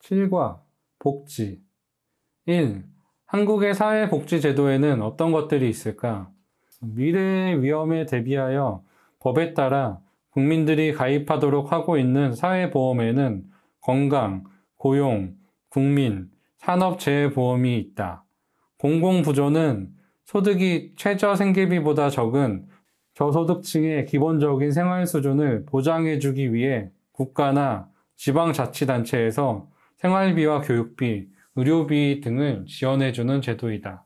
7과 복지 1. 한국의 사회복지제도에는 어떤 것들이 있을까? 미래의 위험에 대비하여 법에 따라 국민들이 가입하도록 하고 있는 사회보험에는 건강, 고용, 국민, 산업재해보험이 있다. 공공부조는 소득이 최저 생계비보다 적은 저소득층의 기본적인 생활 수준을 보장해주기 위해 국가나 지방자치단체에서 생활비와 교육비, 의료비 등을 지원해주는 제도이다.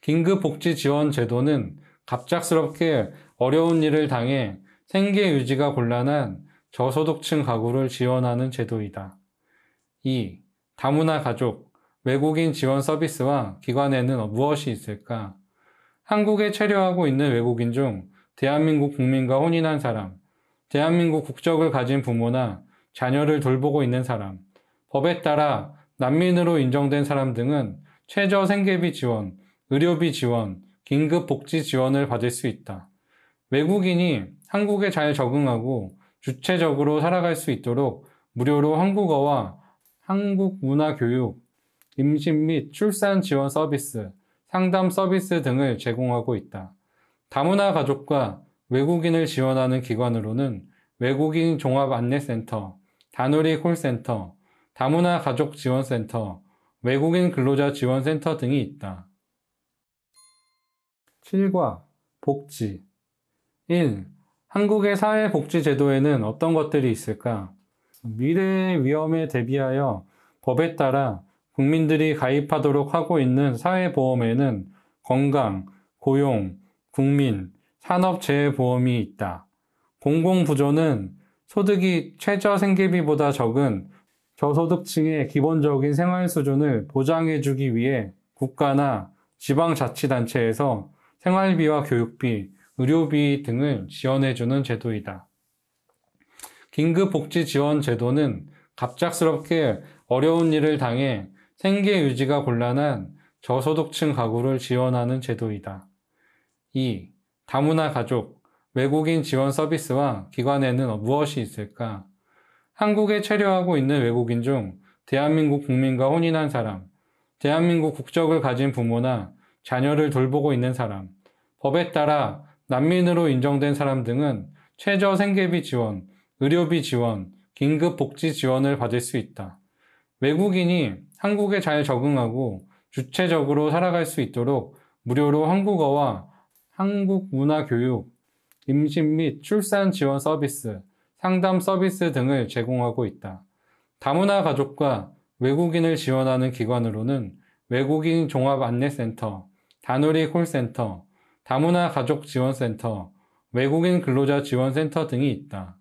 긴급복지지원제도는 갑작스럽게 어려운 일을 당해 생계 유지가 곤란한 저소득층 가구를 지원하는 제도이다. 2. 다문화 가족, 외국인 지원 서비스와 기관에는 무엇이 있을까? 한국에 체류하고 있는 외국인 중 대한민국 국민과 혼인한 사람, 대한민국 국적을 가진 부모나 자녀를 돌보고 있는 사람, 법에 따라 난민으로 인정된 사람 등은 최저 생계비 지원, 의료비 지원, 긴급 복지 지원을 받을 수 있다. 외국인이 한국에 잘 적응하고 주체적으로 살아갈 수 있도록 무료로 한국어와 한국 문화 교육, 임신 및 출산 지원 서비스, 상담 서비스 등을 제공하고 있다. 다문화 가족과 외국인을 지원하는 기관으로는 외국인 종합 안내센터, 다누리 콜센터, 다문화 가족 지원센터, 외국인 근로자 지원센터 등이 있다. 7과 복지 1. 한국의 사회복지제도에는 어떤 것들이 있을까? 미래의 위험에 대비하여 법에 따라 국민들이 가입하도록 하고 있는 사회보험에는 건강, 고용, 국민, 산업재해보험이 있다. 공공부조는 소득이 최저 생계비보다 적은 저소득층의 기본적인 생활 수준을 보장해주기 위해 국가나 지방자치단체에서 생활비와 교육비, 의료비 등을 지원해주는 제도이다. 긴급복지지원제도는 갑작스럽게 어려운 일을 당해 생계 유지가 곤란한 저소득층 가구를 지원하는 제도이다. 2. 다문화 가족, 외국인 지원 서비스와 기관에는 무엇이 있을까? 한국에 체류하고 있는 외국인 중 대한민국 국민과 혼인한 사람, 대한민국 국적을 가진 부모나 자녀를 돌보고 있는 사람, 법에 따라 난민으로 인정된 사람 등은 최저 생계비 지원, 의료비 지원, 긴급 복지 지원을 받을 수 있다. 외국인이 한국에 잘 적응하고 주체적으로 살아갈 수 있도록 무료로 한국어와 한국 문화 교육, 임신 및 출산 지원 서비스, 상담 서비스 등을 제공하고 있다. 다문화 가족과 외국인을 지원하는 기관으로는 외국인 종합 안내센터, 다누리 콜센터, 다문화 가족 지원센터, 외국인 근로자 지원센터 등이 있다.